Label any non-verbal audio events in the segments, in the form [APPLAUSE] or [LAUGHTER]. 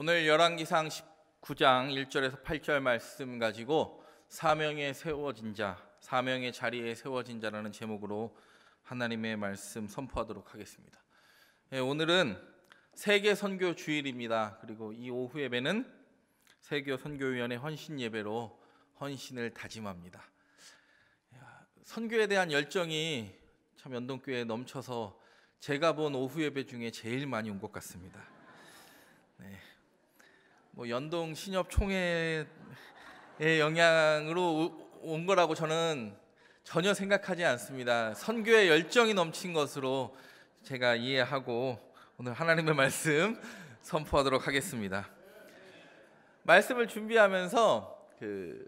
오늘 열왕기상 19장 1절에서 8절 말씀 가지고 사명에 세워진 자, 사명의 자리에 세워진 자라는 제목으로 하나님의 말씀 선포하도록 하겠습니다. 예, 오늘은 세계 선교 주일입니다. 그리고 이 오후 예는 세계 선교위원회 헌신 예배로 헌신을 다짐합니다. 선교에 대한 열정이 참 연동교회에 넘쳐서 제가 본 오후 예배 중에 제일 많이 온 것 같습니다. 네. 뭐 연동 신협 총회의 영향으로 온 거라고 저는 전혀 생각하지 않습니다. 선교의 열정이 넘친 것으로 제가 이해하고 오늘 하나님의 말씀 선포하도록 하겠습니다. 말씀을 준비하면서 그,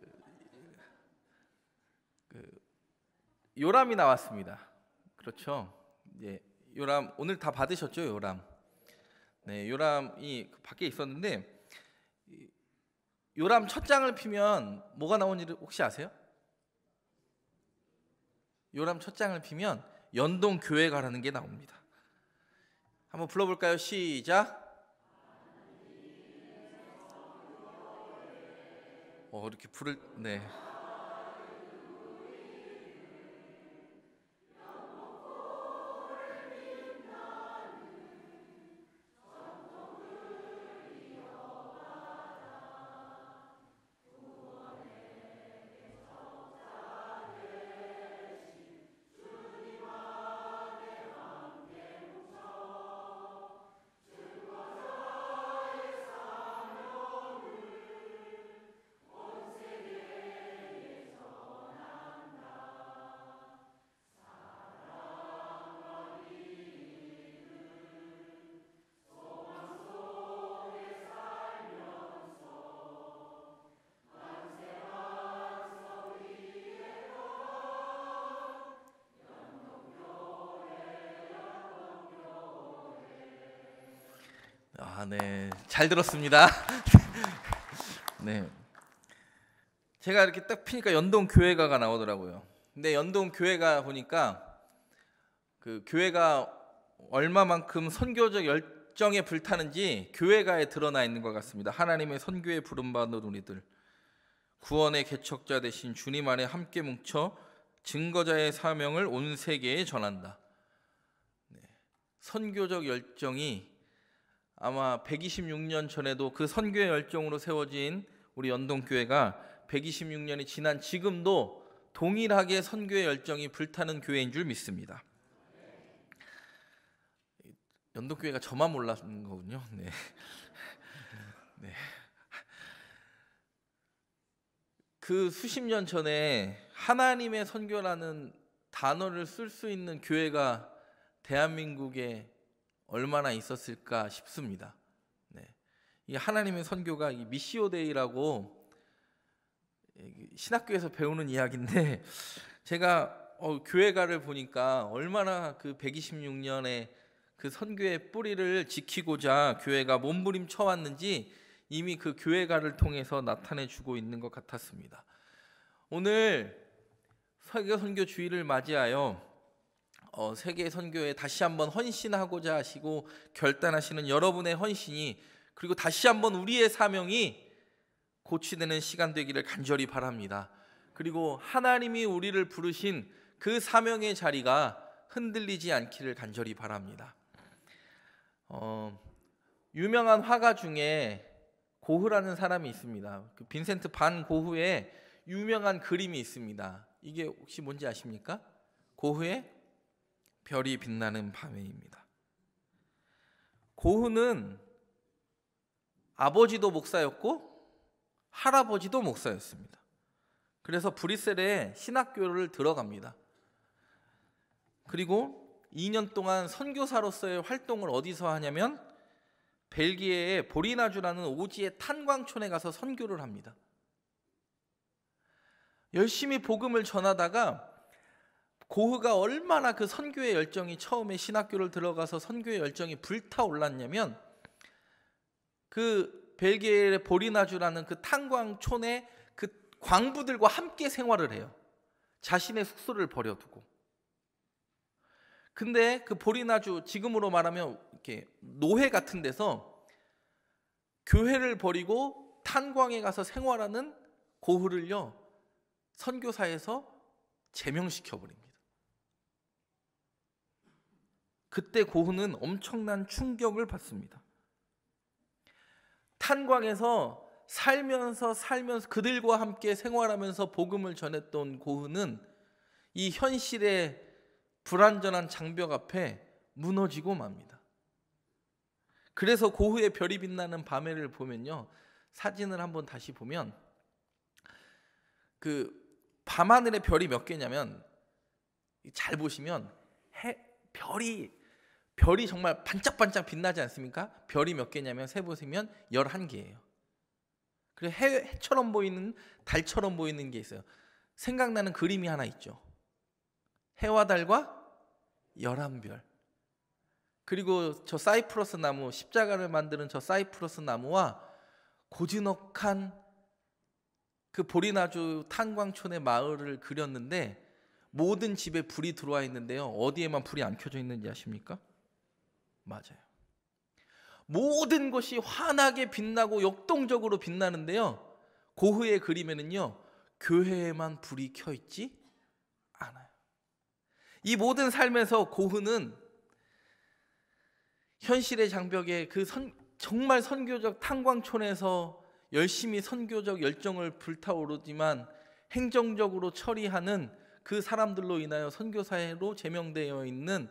그 요람이 나왔습니다. 그렇죠? 예, 요람 오늘 다 받으셨죠, 요람. 네, 요람이 밖에 있었는데 요람 첫 장을 피면 뭐가 나오는지 혹시 아세요? 요람 첫 장을 피면 연동 교회 가라는 게 나옵니다. 한번 불러볼까요? 시작. 어 이렇게 부를 네. 아, 네. 잘 들었습니다. [LAUGHS] 네. 제가 이렇게 딱 피니까 연동 교회가가 나오더라고요. 근데 연동 교회가 보니까 그 교회가 얼마만큼 선교적 열정에 불타는지 교회가에 드러나 있는 것 같습니다. 하나님의 선교에 부름받은 우리들 구원의 개척자 되신 주님 안에 함께 뭉쳐 증거자의 사명을 온 세계에 전한다. 네. 선교적 열정이 아마 126년 전에도 그 선교의 열정으로 세워진 우리 연동교회가 126년이 지난 지금도 동일하게 선교의 열정이 불타는 교회인 줄 믿습니다. 연동교회가 저만 몰랐는 거군요. 네. [LAUGHS] 네. 그 수십 년 전에 하나님의 선교라는 단어를 쓸 수 있는 교회가 대한민국에 얼마나 있었을까 싶습니다. 네. 이 하나님의 선교가 이 미시오데이라고 신학교에서 배우는 이야기인데 [LAUGHS] 제가 어, 교회가를 보니까 얼마나 그 126년의 그 선교의 뿌리를 지키고자 교회가 몸부림쳐 왔는지 이미 그 교회가를 통해서 나타내 주고 있는 것 같았습니다. 오늘 세계 선교 주의를 맞이하여 어, 세계 선교에 다시 한번 헌신하고자 하시고 결단하시는 여러분의 헌신이 그리고 다시 한번 우리의 사명이 고치되는 시간 되기를 간절히 바랍니다. 그리고 하나님이 우리를 부르신 그 사명의 자리가 흔들리지 않기를 간절히 바랍니다. 어, 유명한 화가 중에 고흐라는 사람이 있습니다. 그 빈센트 반 고흐의 유명한 그림이 있습니다. 이게 혹시 뭔지 아십니까? 고흐의 별이 빛나는 밤에입니다. 고흐는 아버지도 목사였고 할아버지도 목사였습니다. 그래서 브뤼셀의 신학교를 들어갑니다. 그리고 2년 동안 선교사로서의 활동을 어디서 하냐면 벨기에의 보리나주라는 오지의 탄광촌에 가서 선교를 합니다. 열심히 복음을 전하다가 고흐가 얼마나 그 선교의 열정이 처음에 신학교를 들어가서 선교의 열정이 불타올랐냐면 그 벨기에의 보리나주라는 그탄광촌의그 광부들과 함께 생활을 해요. 자신의 숙소를 버려두고. 근데 그 보리나주 지금으로 말하면 이렇게 노회 같은 데서 교회를 버리고 탄광에 가서 생활하는 고흐를요 선교사에서 제명시켜 버립니다. 그때 고흐는 엄청난 충격을 받습니다. 탄광에서 살면서 살면서 그들과 함께 생활하면서 복음을 전했던 고흐는 이 현실의 불완전한 장벽 앞에 무너지고 맙니다. 그래서 고흐의 별이 빛나는 밤에를 보면요. 사진을 한번 다시 보면 그 밤하늘의 별이 몇 개냐면 잘 보시면 해, 별이 별이 정말 반짝반짝 빛나지 않습니까? 별이 몇 개냐면 세 보시면 11개예요. 그리고 해, 해처럼 보이는 달처럼 보이는 게 있어요. 생각나는 그림이 하나 있죠. 해와 달과 열한별. 그리고 저 사이프러스 나무 십자가를 만드는 저 사이프러스 나무와 고즈넉한 그 보리나주 탄광촌의 마을을 그렸는데 모든 집에 불이 들어와 있는데요. 어디에만 불이 안 켜져 있는지 아십니까? 맞아요. 모든 것이 환하게 빛나고 역동적으로 빛나는데요. 고흐의 그림에는요. 교회에만 불이 켜 있지 않아요. 이 모든 삶에서 고흐는 현실의 장벽에 그 선, 정말 선교적 탄광촌에서 열심히 선교적 열정을 불타오르지만 행정적으로 처리하는 그 사람들로 인하여 선교사회로 제명되어 있는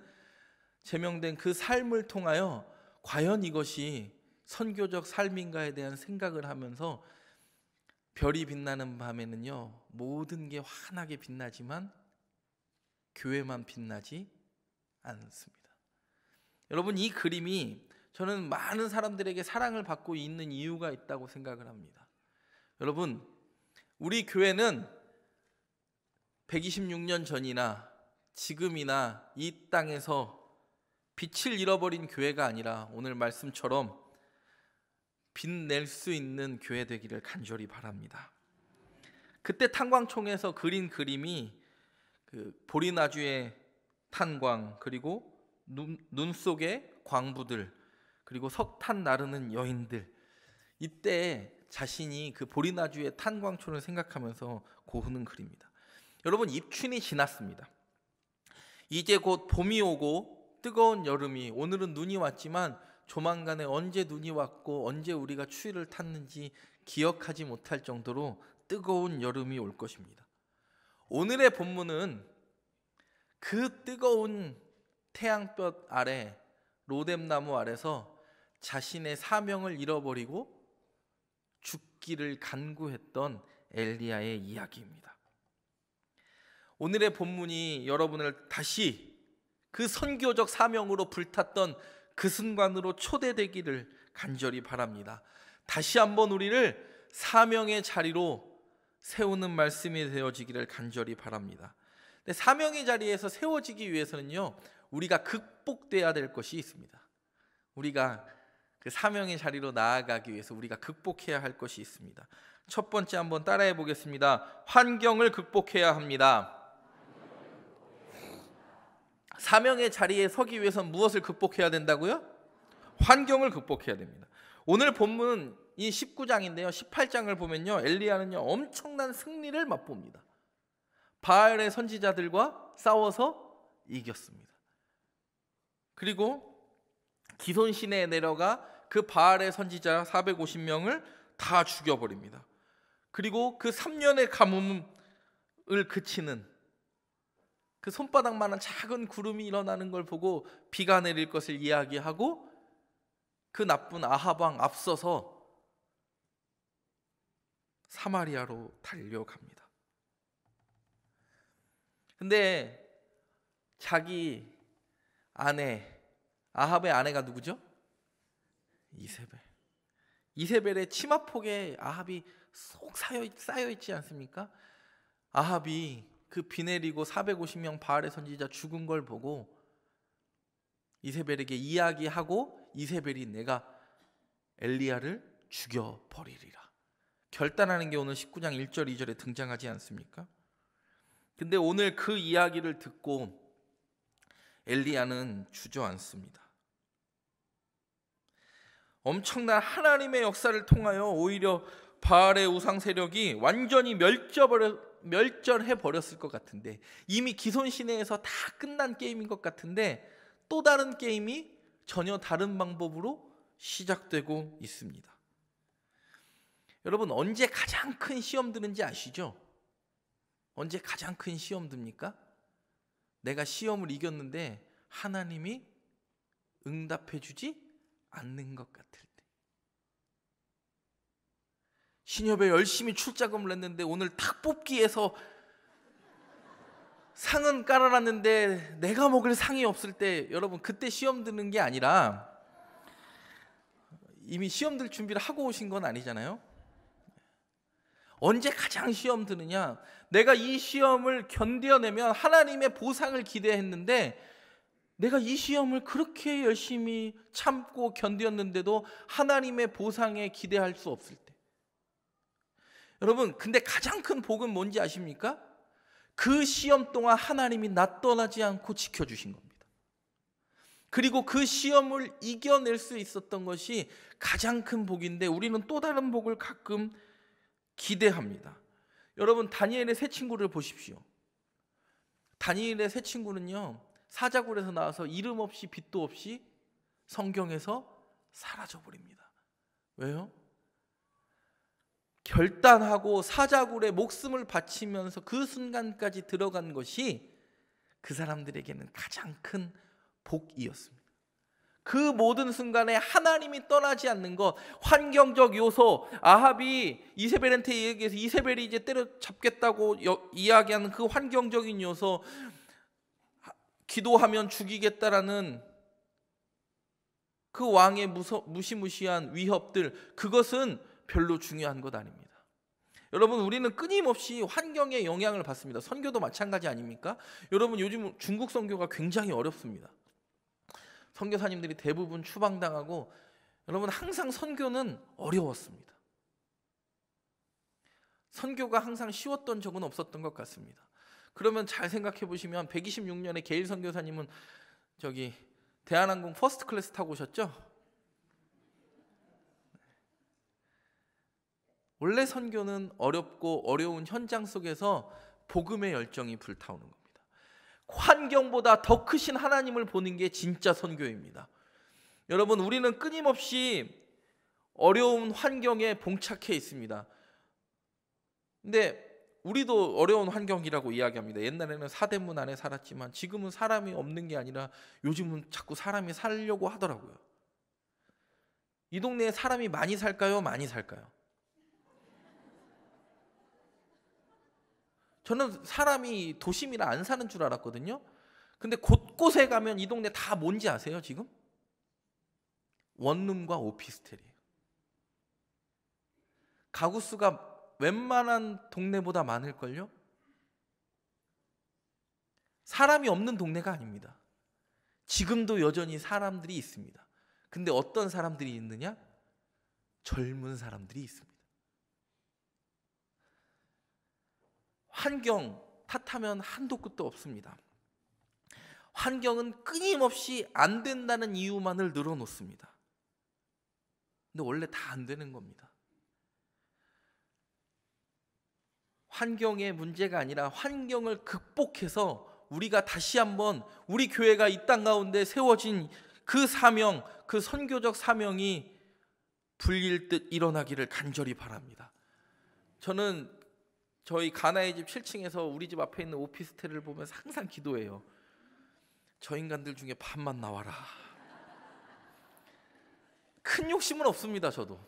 제명된 그 삶을 통하여 과연 이것이 선교적 삶인가에 대한 생각을 하면서 별이 빛나는 밤에는요, 모든 게 환하게 빛나지만 교회만 빛나지 않습니다. 여러분, 이 그림이 저는 많은 사람들에게 사랑을 받고 있는 이유가 있다고 생각을 합니다. 여러분, 우리 교회는 126년 전이나 지금이나 이 땅에서 빛을 잃어버린 교회가 아니라 오늘 말씀처럼 빛낼 수 있는 교회 되기를 간절히 바랍니다. 그때 탄광총에서 그린 그림이 그 보리나주의 탄광 그리고 눈, 눈 속의 광부들 그리고 석탄 나르는 여인들 이때 자신이 그 보리나주의 탄광촌을 생각하면서 고흐는 그립니다. 여러분 입춘이 지났습니다. 이제 곧 봄이 오고 뜨거운 여름이 오늘은 눈이 왔지만 조만간에 언제 눈이 왔고 언제 우리가 추위를 탔는지 기억하지 못할 정도로 뜨거운 여름이 올 것입니다. 오늘의 본문은 그 뜨거운 태양볕 아래 로뎀나무 아래서 자신의 사명을 잃어버리고 죽기를 간구했던 엘리야의 이야기입니다. 오늘의 본문이 여러분을 다시 그 선교적 사명으로 불탔던 그 순간으로 초대되기를 간절히 바랍니다. 다시 한번 우리를 사명의 자리로 세우는 말씀이 되어지기를 간절히 바랍니다. 근데 사명의 자리에서 세워지기 위해서는요, 우리가 극복되어야될 것이 있습니다. 우리가 그 사명의 자리로 나아가기 위해서 우리가 극복해야 할 것이 있습니다. 첫 번째 한번 따라해 보겠습니다. 환경을 극복해야 합니다. 사명의 자리에 서기 위해선 무엇을 극복해야 된다고요? 환경을 극복해야 됩니다. 오늘 본문은 이 19장인데요. 18장을 보면요. 엘리야는요. 엄청난 승리를 맛봅니다. 바알의 선지자들과 싸워서 이겼습니다. 그리고 기손 시내에 내려가 그 바알의 선지자 450명을 다 죽여버립니다. 그리고 그 3년의 가뭄을 그치는 그 손바닥만한 작은 구름이 일어나는 걸 보고 비가 내릴 것을 이야기하고 그 나쁜 아하방 앞서서 사마리아로 달려갑니다. 근데 자기 아내 아합의 아내가 누구죠? 이세벨. 이세벨의 치마폭에 아합이 쏙 쌓여, 쌓여 있지 않습니까? 아합이 그비 내리고 450명 바알의 선지자 죽은 걸 보고 이세벨에게 이야기하고 이세벨이 내가 엘리야를 죽여 버리리라. 결단하는 게 오늘 19장 1절 2절에 등장하지 않습니까? 근데 오늘 그 이야기를 듣고 엘리야는 주저앉습니다. 엄청난 하나님의 역사를 통하여 오히려 바알의 우상 세력이 완전히 멸쳐버려 멸절해 버렸을 것 같은데 이미 기손 시내에서 다 끝난 게임인 것 같은데 또 다른 게임이 전혀 다른 방법으로 시작되고 있습니다. 여러분 언제 가장 큰 시험 드는지 아시죠? 언제 가장 큰 시험 듭니까? 내가 시험을 이겼는데 하나님이 응답해 주지 않는 것 같을 신협에 열심히 출자금을 냈는데 오늘 탁 뽑기에서 상은 깔아놨는데 내가 먹을 상이 없을 때 여러분 그때 시험 드는 게 아니라 이미 시험 들 준비를 하고 오신 건 아니잖아요. 언제 가장 시험 드느냐? 내가 이 시험을 견뎌내면 하나님의 보상을 기대했는데 내가 이 시험을 그렇게 열심히 참고 견뎠는데도 하나님의 보상에 기대할 수 없을 때 여러분, 근데 가장 큰 복은 뭔지 아십니까? 그 시험 동안 하나님이 나 떠나지 않고 지켜주신 겁니다. 그리고 그 시험을 이겨낼 수 있었던 것이 가장 큰 복인데 우리는 또 다른 복을 가끔 기대합니다. 여러분, 다니엘의 새 친구를 보십시오. 다니엘의 새 친구는요, 사자굴에서 나와서 이름 없이 빛도 없이 성경에서 사라져 버립니다. 왜요? 결단하고 사자굴에 목숨을 바치면서 그 순간까지 들어간 것이 그 사람들에게는 가장 큰 복이었습니다. 그 모든 순간에 하나님이 떠나지 않는 것, 환경적 요소, 아합이 이세벨한테 얘기해서 이세벨이 이제 때려잡겠다고 이야기하는 그 환경적인 요소, 기도하면 죽이겠다라는 그 왕의 무서, 무시무시한 위협들, 그것은 별로 중요한 것 아닙니다. 여러분 우리는 끊임없이 환경의 영향을 받습니다. 선교도 마찬가지 아닙니까? 여러분 요즘 중국 선교가 굉장히 어렵습니다. 선교사님들이 대부분 추방당하고 여러분 항상 선교는 어려웠습니다. 선교가 항상 쉬웠던 적은 없었던 것 같습니다. 그러면 잘 생각해 보시면 126년에 게일 선교사님은 저기 대한항공 퍼스트 클래스 타고 오셨죠? 원래 선교는 어렵고 어려운 현장 속에서 복음의 열정이 불타오는 겁니다. 환경보다 더 크신 하나님을 보는 게 진짜 선교입니다. 여러분, 우리는 끊임없이 어려운 환경에 봉착해 있습니다. 근데 우리도 어려운 환경이라고 이야기합니다. 옛날에는 사대문 안에 살았지만 지금은 사람이 없는 게 아니라 요즘은 자꾸 사람이 살려고 하더라고요. 이 동네에 사람이 많이 살까요? 많이 살까요? 저는 사람이 도심이라 안 사는 줄 알았거든요. 근데 곳곳에 가면 이 동네 다 뭔지 아세요, 지금? 원룸과 오피스텔이에요. 가구 수가 웬만한 동네보다 많을걸요? 사람이 없는 동네가 아닙니다. 지금도 여전히 사람들이 있습니다. 근데 어떤 사람들이 있느냐? 젊은 사람들이 있습니다. 환경 탓하면 한도 끝도 없습니다. 환경은 끊임없이 안 된다는 이유만을 늘어놓습니다. 근데 원래 다 안 되는 겁니다. 환경의 문제가 아니라 환경을 극복해서 우리가 다시 한번 우리 교회가 이 땅 가운데 세워진 그 사명, 그 선교적 사명이 불릴 듯 일어나기를 간절히 바랍니다. 저는 저희 가나의 집 7층에서 우리 집 앞에 있는 오피스텔을 보면서 항상 기도해요. 저 인간들 중에 반만 나와라. 큰 욕심은 없습니다, 저도.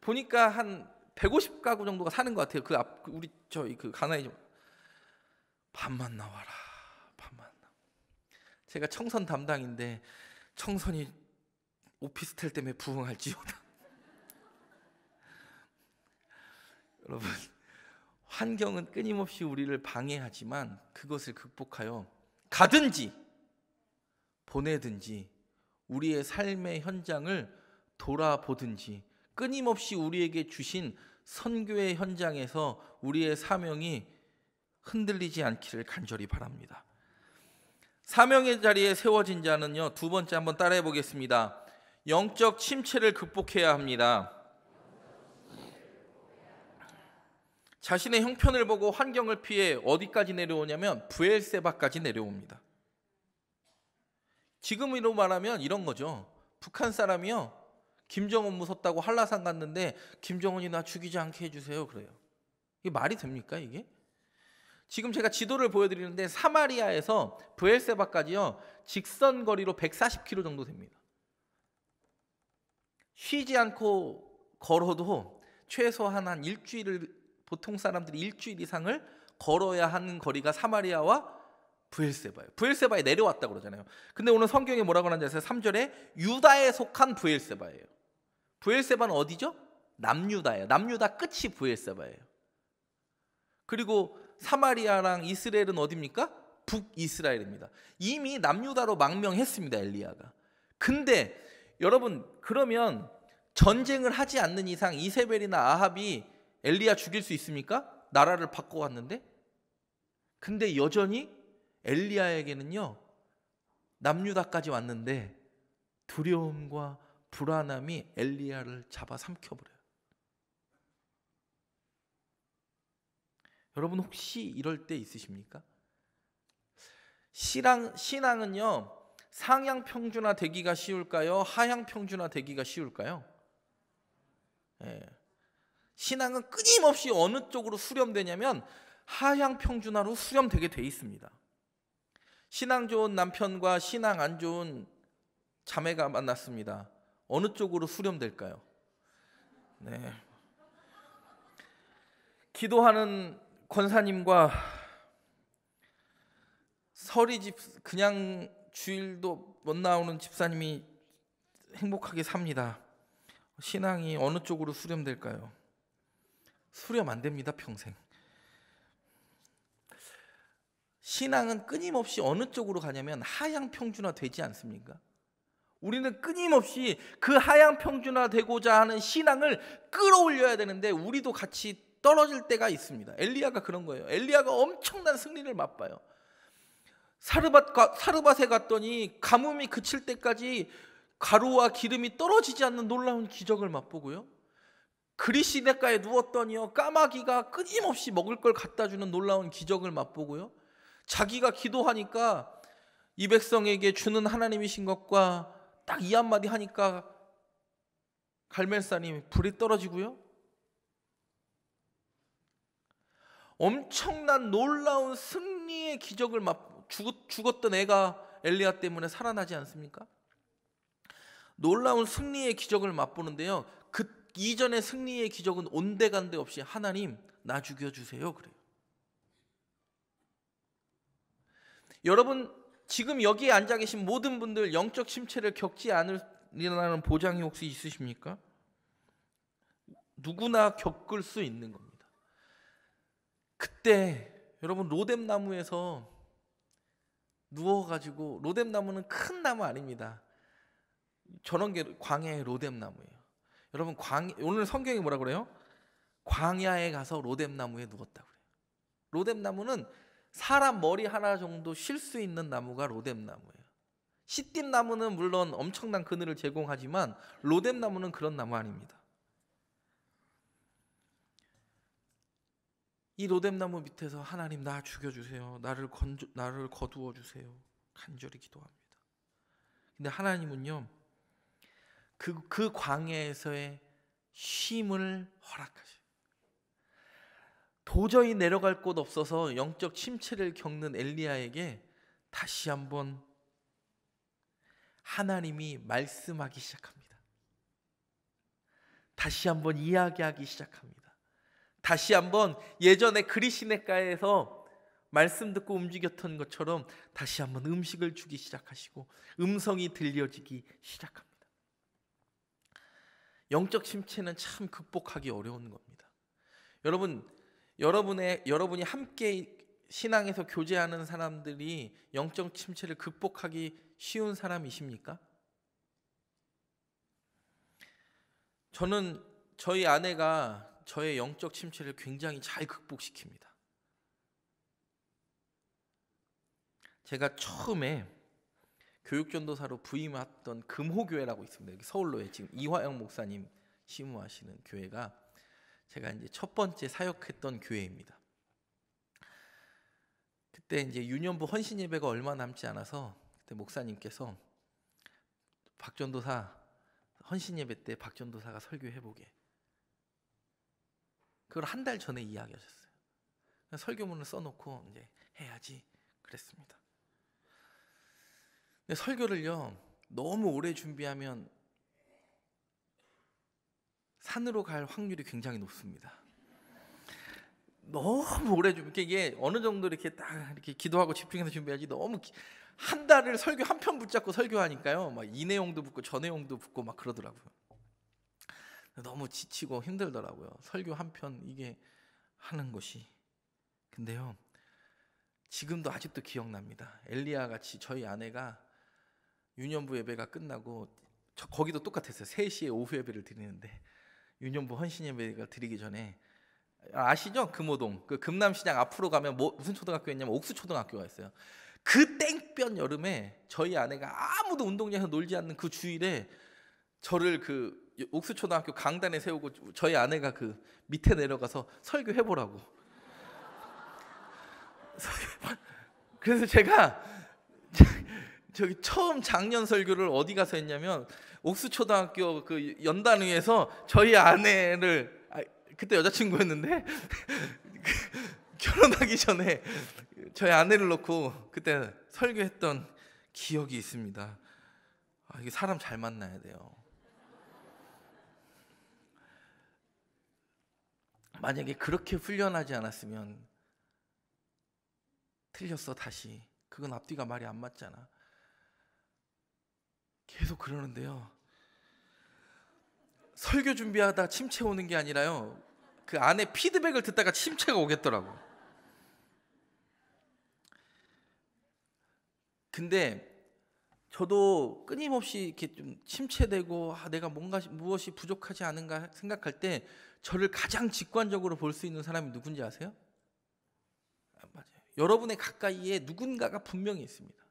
보니까 한 150가구 정도가 사는 것 같아요. 그앞 그 우리 저희 그 가나의 집 반만 나와라. 반만 나. 제가 청선 담당인데 청선이 오피스텔 때문에 부흥할지요 [LAUGHS] 여러분 환경은 끊임없이 우리를 방해하지만 그것을 극복하여 가든지 보내든지 우리의 삶의 현장을 돌아보든지 끊임없이 우리에게 주신 선교의 현장에서 우리의 사명이 흔들리지 않기를 간절히 바랍니다. 사명의 자리에 세워진 자는요. 두 번째 한번 따라해 보겠습니다. 영적 침체를 극복해야 합니다. 자신의 형편을 보고 환경을 피해 어디까지 내려오냐면 부엘세바까지 내려옵니다. 지금으로 말하면 이런 거죠. 북한 사람이요. 김정은 무섭다고 한라산 갔는데 김정은이 나 죽이지 않게 해주세요. 그래요. 이게 말이 됩니까 이게? 지금 제가 지도를 보여드리는데 사마리아에서 부엘세바까지요 직선 거리로 140km 정도 됩니다. 쉬지 않고 걸어도 최소한 한 일주일을 보통 사람들이 일주일 이상을 걸어야 하는 거리가 사마리아와 부엘세바예요. 부엘세바에 내려왔다 그러잖아요. 근데 오늘 성경에 뭐라고 하는지 아세요? 3절에 유다에 속한 부엘세바예요. 부엘세바는 어디죠? 남유다예요. 남유다 끝이 부엘세바예요. 그리고 사마리아랑 이스라엘은 어디입니까? 북이스라엘입니다. 이미 남유다로 망명했습니다. 엘리야가. 근데 여러분 그러면 전쟁을 하지 않는 이상 이세벨이나 아합이 엘리야 죽일 수 있습니까? 나라를 바꿔왔는데? 근데 여전히 엘리야에게는요, 남유다까지 왔는데 두려움과 불안함이 엘리야를 잡아 삼켜버려요. 여러분 혹시 이럴 때 있으십니까? 신앙, 신앙은요, 상향 평준화 되기가 쉬울까요? 하향 평준화 되기가 쉬울까요? 예. 신앙은 끊임없이 어느 쪽으로 수렴되냐면 하향 평준화로 수렴되게 돼 있습니다. 신앙 좋은 남편과 신앙 안 좋은 자매가 만났습니다. 어느 쪽으로 수렴될까요? 네. 기도하는 권사님과 서리 집 그냥 주일도 못 나오는 집사님이 행복하게 삽니다. 신앙이 어느 쪽으로 수렴될까요? 수렴 안 됩니다, 평생. 신앙은 끊임없이 어느 쪽으로 가냐면 하향 평준화 되지 않습니까? 우리는 끊임없이 그 하향 평준화 되고자 하는 신앙을 끌어올려야 되는데 우리도 같이 떨어질 때가 있습니다. 엘리야가 그런 거예요. 엘리야가 엄청난 승리를 맛봐요. 사르밧과 사르밧에 갔더니 가뭄이 그칠 때까지 가루와 기름이 떨어지지 않는 놀라운 기적을 맛보고요. 그리시 대가에 누웠더니요 까마귀가 끊임없이 먹을 걸 갖다 주는 놀라운 기적을 맛보고요. 자기가 기도하니까 이 백성에게 주는 하나님이신 것과 딱 이 한마디 하니까 갈멜산이 불이 떨어지고요. 엄청난 놀라운 승리의 기적을 맛 죽었던 애가 엘리야 때문에 살아나지 않습니까? 놀라운 승리의 기적을 맛보는데요. 이전의 승리의 기적은 온데간데 없이 하나님 나 죽여주세요 그래요. 여러분 지금 여기에 앉아 계신 모든 분들 영적 심체를 겪지 않으리라는 보장이 혹시 있으십니까? 누구나 겪을 수 있는 겁니다. 그때 여러분 로뎀 나무에서 누워 가지고 로뎀 나무는 큰 나무 아닙니다. 저런 게 광야의 로뎀 나무예요. 여러분 광 오늘 성경이 뭐라 그래요? 광야에 가서 로뎀 나무에 누웠다 그래요. 로뎀 나무는 사람 머리 하나 정도 쉴 수 있는 나무가 로뎀 나무예요. 시딤 나무는 물론 엄청난 그늘을 제공하지만 로뎀 나무는 그런 나무 아닙니다. 이 로뎀 나무 밑에서 하나님 나 죽여 주세요. 나를 건 나를 거두어 주세요. 간절히 기도합니다. 근데 하나님은요. 그, 그 광야에서의 쉼을 허락하셔. 도저히 내려갈 곳 없어서 영적 침체를 겪는 엘리야에게 다시 한번 하나님이 말씀하기 시작합니다. 다시 한번 이야기하기 시작합니다. 다시 한번 예전에 그리시네가에서 말씀 듣고 움직였던 것처럼 다시 한번 음식을 주기 시작하시고 음성이 들려지기 시작합니다. 영적 침체는 참 극복하기 어려운 겁니다. 여러분, 여러분의 여러분이 함께 신앙에서 교제하는 사람들이 영적 침체를 극복하기 쉬운 사람이십니까? 저는 저희 아내가 저의 영적 침체를 굉장히 잘 극복시킵니다. 제가 처음에 교육전도사로 부임했던 금호교회라고 있습니다. 여기 서울로에 지금 이화영 목사님 시무하시는 교회가 제가 이제 첫 번째 사역했던 교회입니다. 그때 이제 유년부 헌신 예배가 얼마 남지 않아서 그때 목사님께서 박전도사 헌신 예배 때 박전도사가 설교해 보게. 그걸 한 달 전에 이야기하셨어요. 설교문을 써놓고 이제 해야지 그랬습니다. 근데 설교를요, 너무 오래 준비하면 산으로 갈 확률이 굉장히 높습니다. 너무 오래 준비, 게 이게 어느 정도 이렇게 딱 이렇게 기도하고 집중해서 준비하지 너무 한 달을 설교 한 편 붙잡고 설교하니까요 막 이 내용도 붙고 저 내용도 붙고 막 그러더라고요 너무 지치고 힘들더라고요 설교 한 편 이게 하는 것이 근데요 지금도 아직도 기억납니다 엘리아 같이 저희 아내가 유년부 예배가 끝나고 거기도 똑같았어요. 3시에 오후 예배를 드리는데 유년부 헌신 예배가 드리기 전에 아, 아시죠? 금호동 그 금남시장 앞으로 가면 뭐, 무슨 초등학교였냐면 옥수초등학교가 있어요. 그 땡볕 여름에 저희 아내가 아무도 운동장에서 놀지 않는 그 주일에 저를 그 옥수초등학교 강단에 세우고 저희 아내가 그 밑에 내려가서 설교해보라고. [LAUGHS] 그래서 제가 저기 처음 작년 설교를 어디 가서 했냐면 옥수초등학교 그 연단위에서 저희 아내를 아, 그때 여자친구였는데 [LAUGHS] 그 결혼하기 전에 저희 아내를 놓고 그때 설교했던 기억이 있습니다. 아, 이게 사람 잘 만나야 돼요. 만약에 그렇게 훈련하지 않았으면 틀렸어 다시 그건 앞뒤가 말이 안 맞잖아. 계속 그러는데요. 설교 준비하다 침체 오는 게 아니라요. 그 안에 피드백을 듣다가 침체가 오겠더라고. 근데 저도 끊임없이 이렇게 좀 침체되고 아, 내가 뭔가 무엇이 부족하지 않은가 생각할 때 저를 가장 직관적으로 볼 수 있는 사람이 누군지 아세요? 아, 맞아요. 여러분의 가까이에 누군가가 분명히 있습니다.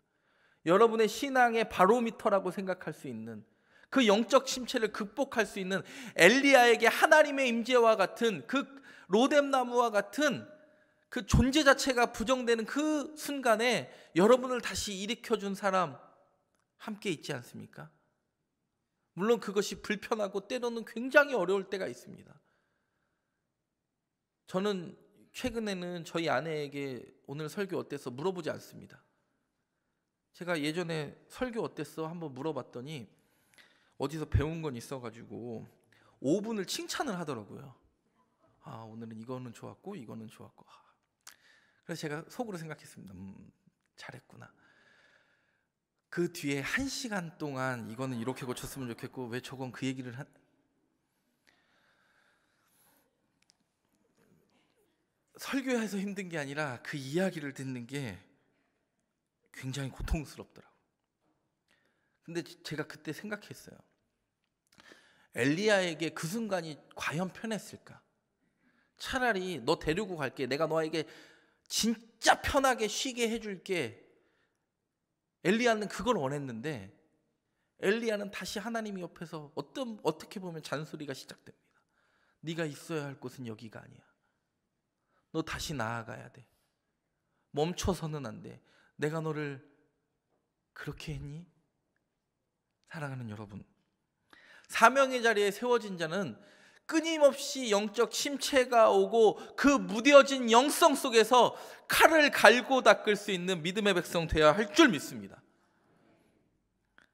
여러분의 신앙의 바로미터라고 생각할 수 있는 그 영적 심체를 극복할 수 있는 엘리야에게 하나님의 임재와 같은 그 로뎀나무와 같은 그 존재 자체가 부정되는 그 순간에 여러분을 다시 일으켜 준 사람 함께 있지 않습니까? 물론 그것이 불편하고 때로는 굉장히 어려울 때가 있습니다. 저는 최근에는 저희 아내에게 오늘 설교 어때서 물어보지 않습니다. 제가 예전에 설교 어땠어 한번 물어봤더니 어디서 배운 건 있어가지고 5분을 칭찬을 하더라고요. 아 오늘은 이거는 좋았고 이거는 좋았고. 아. 그래서 제가 속으로 생각했습니다. 음, 잘했구나. 그 뒤에 한 시간 동안 이거는 이렇게 고쳤으면 좋겠고 왜 저건 그 얘기를 한? 설교해서 힘든 게 아니라 그 이야기를 듣는 게 굉장히 고통스럽더라고. 근데 제가 그때 생각했어요. 엘리야에게 그 순간이 과연 편했을까? 차라리 너 데리고 갈게. 내가 너에게 진짜 편하게 쉬게 해줄게. 엘리야는 그걸 원했는데 엘리야는 다시 하나님 옆에서 어떤 어떻게 보면 잔소리가 시작됩니다. 네가 있어야 할 곳은 여기가 아니야. 너 다시 나아가야 돼. 멈춰서는 안 돼. 내가 너를 그렇게 했니? 사랑하는 여러분, 사명의 자리에 세워진 자는 끊임없이 영적 침체가 오고 그 무뎌진 영성 속에서 칼을 갈고 닦을 수 있는 믿음의 백성 되어야 할 줄 믿습니다.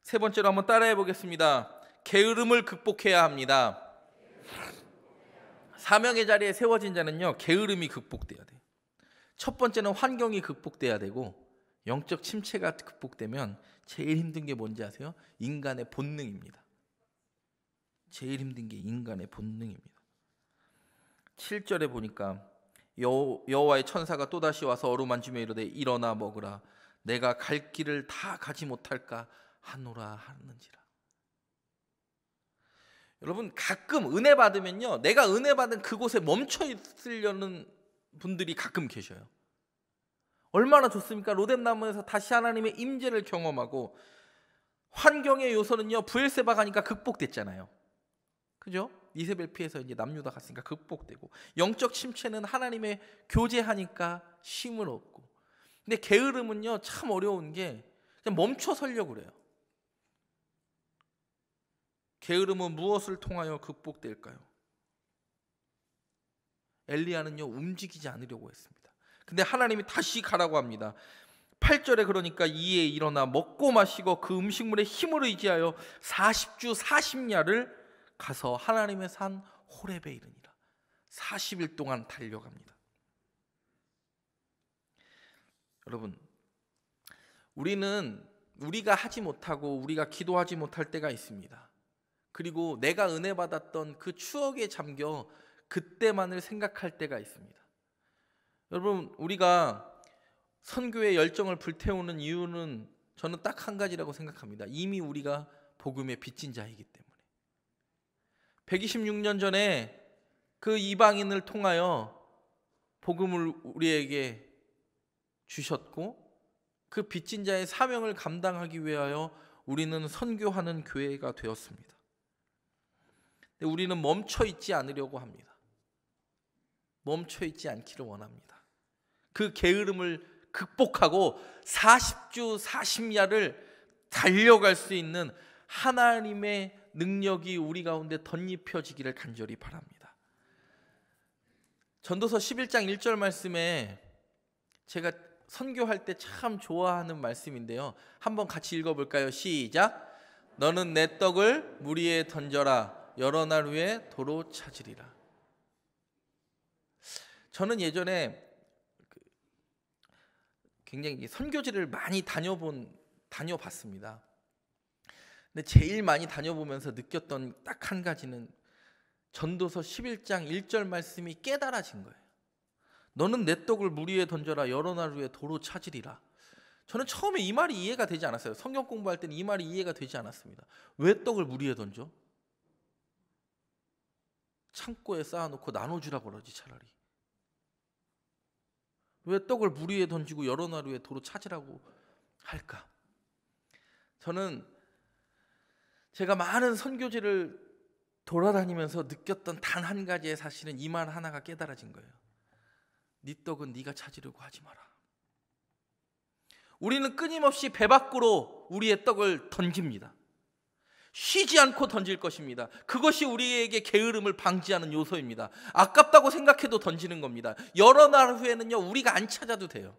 세 번째로 한번 따라해 보겠습니다. 게으름을 극복해야 합니다. 사명의 자리에 세워진 자는요, 게으름이 극복돼야 돼요. 첫 번째는 환경이 극복돼야 되고, 영적 침체가 극복되면 제일 힘든 게 뭔지 아세요? 인간의 본능입니다. 제일 힘든 게 인간의 본능입니다. 7절에 보니까 여호와의 천사가 또다시 와서 어루만지며 이르되 일어나 먹으라 내가 갈 길을 다 가지 못할까 하노라 하는지라. 여러분 가끔 은혜 받으면요. 내가 은혜 받은 그곳에 멈춰 있으려는 분들이 가끔 계셔요. 얼마나 좋습니까? 로뎀나무에서 다시 하나님의 임재를 경험하고 환경의 요소는요 부엘세바 가니까 극복됐잖아요. 그죠? 이세벨 피해서 이제 남유다 갔으니까 극복되고 영적 침체는 하나님의 교제하니까 힘을 얻고 근데 게으름은요 참 어려운 게 그냥 멈춰 서려고 그래요. 게으름은 무엇을 통하여 극복될까요? 엘리아는요 움직이지 않으려고 했습니다. 근데 하나님이 다시 가라고 합니다. 8절에 그러니까 이에 일어나 먹고 마시고 그 음식물의 힘을 의지하여 40주 40야를 가서 하나님의 산 호렙에 이르니라. 40일 동안 달려갑니다. 여러분, 우리는 우리가 하지 못하고 우리가 기도하지 못할 때가 있습니다. 그리고 내가 은혜 받았던 그 추억에 잠겨 그때만을 생각할 때가 있습니다. 여러분 우리가 선교의 열정을 불태우는 이유는 저는 딱 한 가지라고 생각합니다. 이미 우리가 복음의 빚진 자이기 때문에. 126년 전에 그 이방인을 통하여 복음을 우리에게 주셨고 그 빚진 자의 사명을 감당하기 위하여 우리는 선교하는 교회가 되었습니다. 우리는 멈춰 있지 않으려고 합니다. 멈춰 있지 않기를 원합니다. 그 게으름을 극복하고 40주 40야를 달려갈 수 있는 하나님의 능력이 우리 가운데 덧입혀지기를 간절히 바랍니다. 전도서 11장 1절 말씀에 제가 선교할 때 참 좋아하는 말씀인데요. 한번 같이 읽어 볼까요? 시작. 너는 내 떡을 무리에 던져라. 여러 날 후에 도로 찾으리라. 저는 예전에 굉장히 선교지를 많이 다녀본 다녀봤습니다. 근데 제일 많이 다녀보면서 느꼈던 딱 한 가지는 전도서 11장 1절 말씀이 깨달아진 거예요. 너는 내 떡을 물 위에 던져라 여러 날 후에 도로 찾으리라. 저는 처음에 이 말이 이해가 되지 않았어요. 성경 공부할 때는 이 말이 이해가 되지 않았습니다. 왜 떡을 물 위에 던져? 창고에 쌓아놓고 나눠주라 그러지 차라리. 왜 떡을 물 위에 던지고 여러 나루에 도로 찾으라고 할까? 저는 제가 많은 선교지를 돌아다니면서 느꼈던 단 한 가지의 사실은 이말 하나가 깨달아진 거예요. 네 떡은 네가 찾으려고 하지 마라. 우리는 끊임없이 배 밖으로 우리의 떡을 던집니다. 쉬지 않고 던질 것입니다. 그것이 우리에게 게으름을 방지하는 요소입니다. 아깝다고 생각해도 던지는 겁니다. 여러 날 후에는요, 우리가 안 찾아도 돼요.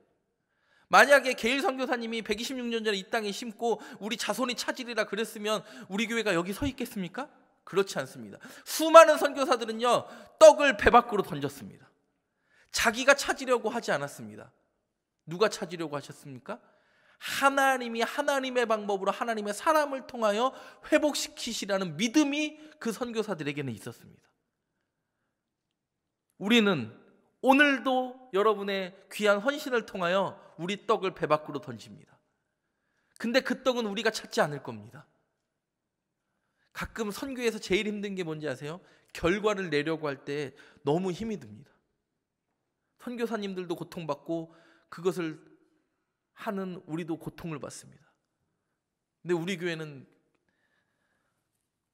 만약에 게일 선교사님이 126년 전에 이 땅에 심고 우리 자손이 찾으리라 그랬으면 우리 교회가 여기 서 있겠습니까? 그렇지 않습니다. 수많은 선교사들은요, 떡을 배 밖으로 던졌습니다. 자기가 찾으려고 하지 않았습니다. 누가 찾으려고 하셨습니까? 하나님이 하나님의 방법으로 하나님의 사람을 통하여 회복시키시라는 믿음이 그 선교사들에게는 있었습니다. 우리는 오늘도 여러분의 귀한 헌신을 통하여 우리 떡을 배 밖으로 던집니다. 근데 그 떡은 우리가 찾지 않을 겁니다. 가끔 선교에서 제일 힘든 게 뭔지 아세요? 결과를 내려고 할 때 너무 힘이 듭니다. 선교사님들도 고통받고 그것을 하는 우리도 고통을 받습니다. 근데 우리 교회는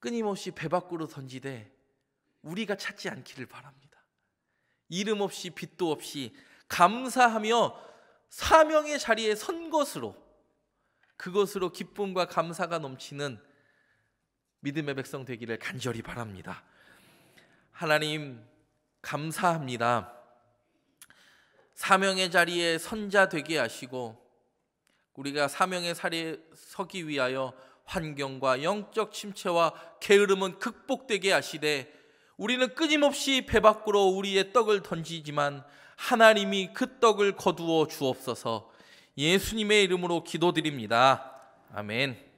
끊임없이 배 밖으로 던지되 우리가 찾지 않기를 바랍니다. 이름 없이 빚도 없이 감사하며 사명의 자리에 선 것으로 그것으로 기쁨과 감사가 넘치는 믿음의 백성 되기를 간절히 바랍니다. 하나님 감사합니다. 사명의 자리에 선자 되게 하시고 우리가 사명의 살에 서기 위하여 환경과 영적 침체와 게으름은 극복되게 하시되 우리는 끊임없이 배 밖으로 우리의 떡을 던지지만 하나님이 그 떡을 거두어 주옵소서 예수님의 이름으로 기도드립니다. 아멘.